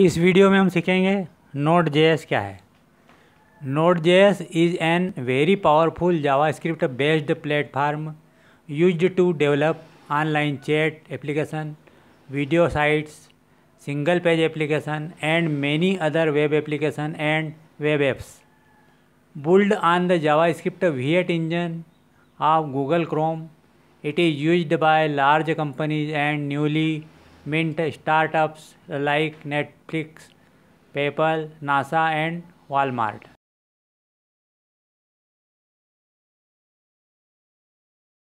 इस वीडियो में हम सीखेंगे नोट जे क्या है node J is an very powerful JavaScript based platform use to develop online chat application video sites single page application and many other web application and web apps built on the JavaScript V8 engine of Google Chrome it is use by large companies and newly mint startups like Netflix, PayPal, NASA and Walmart.